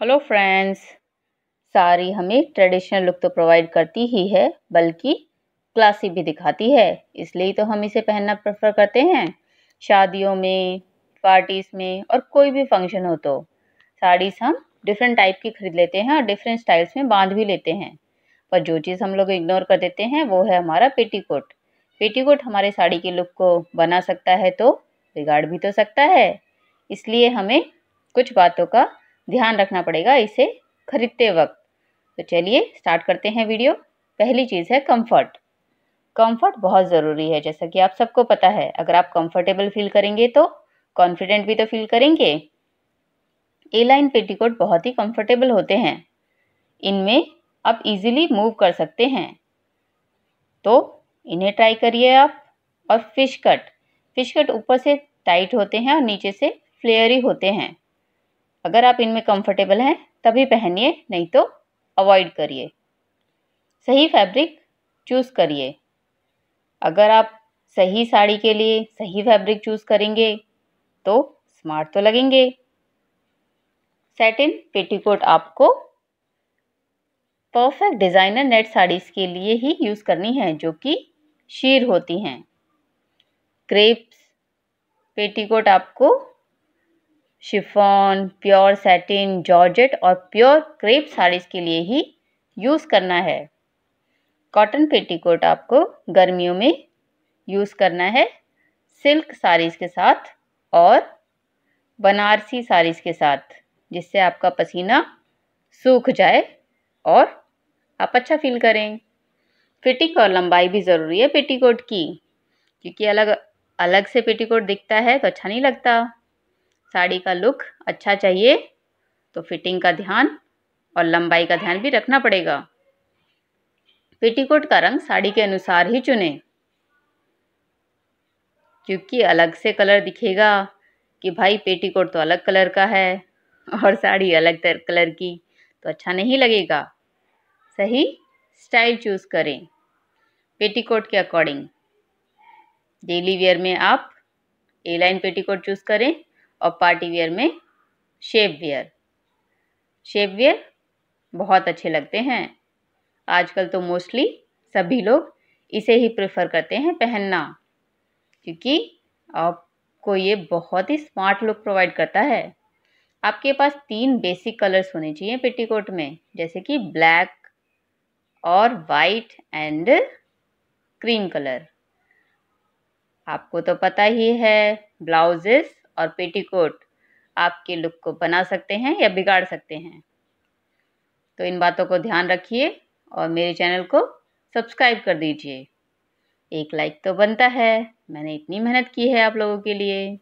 hello friends sari हमें traditional look तो provide करती ही है बल्कि क्लासी भी दिखाती है इसलिए तो हम इसे पहनना प्रेफर करते हैं शादियों में पार्टीज़ में और कोई भी फंक्शन हो तो साड़ीज़ हम डिफरेंट टाइप की खरीद लेते हैं और डिफरेंट स्टाइल्स में बांध भी लेते हैं पर जो चीज़ हम लोग इग्नोर कर देते हैं वो है हमारा पेटीकोट पेटीकोट हमारे साड़ी के लुक को बना सकता है तो बिगाड़ भी तो सकता है इसलिए हमें कुछ बातों का ध्यान रखना पड़ेगा इसे खरीदते वक्त तो चलिए स्टार्ट करते हैं वीडियो पहली चीज़ है कंफर्ट कंफर्ट बहुत ज़रूरी है जैसा कि आप सबको पता है अगर आप कंफर्टेबल फील करेंगे तो कॉन्फिडेंट भी तो फील करेंगे ए लाइन पेटीकोट बहुत ही कंफर्टेबल होते हैं इनमें आप इजीली मूव कर सकते हैं तो इन्हें ट्राई करिए आप और फिश कट फिश कट ऊपर से टाइट होते हैं और नीचे से फ्लेयरी होते हैं अगर आप इनमें कंफर्टेबल हैं तभी पहनिए नहीं तो अवॉइड करिए सही फैब्रिक चूज़ करिए अगर आप सही साड़ी के लिए सही फैब्रिक चूज़ करेंगे तो स्मार्ट तो लगेंगे सेटिन पेटीकोट आपको परफेक्ट डिज़ाइनर नेट साड़ीज़ के लिए ही यूज़ करनी है जो कि शीर होती हैं क्रेप्स पेटीकोट आपको शिफॉन प्योर सेटिन जॉर्जेट और प्योर क्रेप साड़ीज़ के लिए ही यूज़ करना है कॉटन पेटीकोट आपको गर्मियों में यूज़ करना है सिल्क साड़ीज़ के साथ और बनारसी साड़ीज़ के साथ जिससे आपका पसीना सूख जाए और आप अच्छा फील करें फिटिंग और लंबाई भी ज़रूरी है पेटीकोट की क्योंकि अलग अलग से पेटीकोट दिखता है तो अच्छा नहीं लगता साड़ी का लुक अच्छा चाहिए तो फिटिंग का ध्यान और लंबाई का ध्यान भी रखना पड़ेगा पेटीकोट का रंग साड़ी के अनुसार ही चुने क्योंकि अलग से कलर दिखेगा कि भाई पेटीकोट तो अलग कलर का है और साड़ी अलग कलर की तो अच्छा नहीं लगेगा सही स्टाइल चूज करें पेटीकोट के अकॉर्डिंग डेली वेयर में आप ए लाइन पेटीकोट चूज करें और पार्टी वेयर में शेप वेयर शेप वेयर बहुत अच्छे लगते हैं आजकल तो मोस्टली सभी लोग इसे ही प्रेफर करते हैं पहनना क्योंकि आपको ये बहुत ही स्मार्ट लुक प्रोवाइड करता है आपके पास तीन बेसिक कलर्स होने चाहिए पेटीकोट में जैसे कि ब्लैक और वाइट एंड क्रीम कलर आपको तो पता ही है ब्लाउजेस और पेटीकोट आपके लुक को बना सकते हैं या बिगाड़ सकते हैं तो इन बातों को ध्यान रखिए और मेरे चैनल को सब्सक्राइब कर दीजिए एक लाइक तो बनता है मैंने इतनी मेहनत की है आप लोगों के लिए